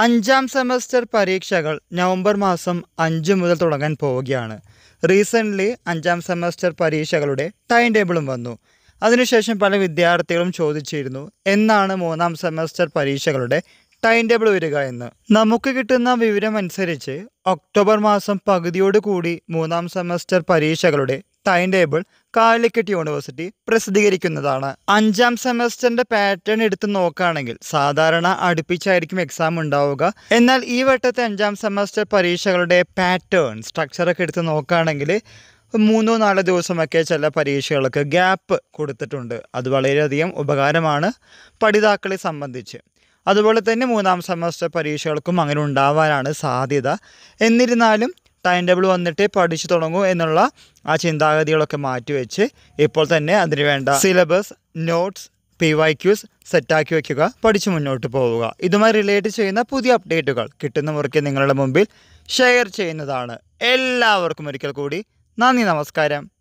അഞ്ചാം സെമസ്റ്റർ പരീക്ഷകൾ നവംബർ മാസം അഞ്ച് മുതൽ തുടങ്ങാൻ പോവുകയാണ് റീസെൻ്റ്ലി അഞ്ചാം സെമസ്റ്റർ പരീക്ഷകളുടെ ടൈം ടേബിളും വന്നു അതിനുശേഷം പല വിദ്യാർത്ഥികളും ചോദിച്ചിരുന്നു എന്നാണ് മൂന്നാം സെമസ്റ്റർ പരീക്ഷകളുടെ ടൈം ടേബിൾ വരിക എന്ന് നമുക്ക് കിട്ടുന്ന വിവരം അനുസരിച്ച് ഒക്ടോബർ മാസം പകുതിയോടുകൂടി മൂന്നാം സെമസ്റ്റർ പരീക്ഷകളുടെ ടൈം ടേബിൾ കാലിക്കറ്റ് യൂണിവേഴ്സിറ്റി പ്രസിദ്ധീകരിക്കുന്നതാണ് അഞ്ചാം സെമസ്റ്ററിന്റെ പാറ്റേൺ എടുത്ത് നോക്കുകയാണെങ്കിൽ സാധാരണ അടുപ്പിച്ചായിരിക്കും എക്സാം ഉണ്ടാവുക എന്നാൽ ഈ വട്ടത്തെ അഞ്ചാം സെമസ്റ്റർ പരീക്ഷകളുടെ പാറ്റേൺ സ്ട്രക്ചറൊക്കെ എടുത്ത് നോക്കുകയാണെങ്കിൽ മൂന്നോ നാലോ ദിവസമൊക്കെ ചില പരീക്ഷകൾക്ക് ഗ്യാപ്പ് കൊടുത്തിട്ടുണ്ട് അത് വളരെയധികം ഉപകാരമാണ് പഠിതാക്കളെ സംബന്ധിച്ച് അതുപോലെ തന്നെ മൂന്നാം സെമസ്റ്റർ പരീക്ഷകൾക്കും അങ്ങനെ ഉണ്ടാവാനാണ് സാധ്യത എന്നിരുന്നാലും ടൈം ടേബിൾ വന്നിട്ട് പഠിച്ചു തുടങ്ങൂ എന്നുള്ള ആ ചിന്താഗതികളൊക്കെ മാറ്റിവെച്ച് ഇപ്പോൾ തന്നെ അതിന് വേണ്ട syllabus notes P Y Qs സെറ്റാക്കി വയ്ക്കുക പഠിച്ചു മുന്നോട്ട് പോവുക ഇതുമായി റിലേറ്റ് ചെയ്യുന്ന പുതിയ അപ്ഡേറ്റുകൾ കിട്ടുന്ന മുറയ്ക്ക് നിങ്ങളുടെ മുമ്പിൽ ഷെയർ ചെയ്യുന്നതാണ് എല്ലാവർക്കും ഒരിക്കൽ കൂടി നന്ദി നമസ്കാരം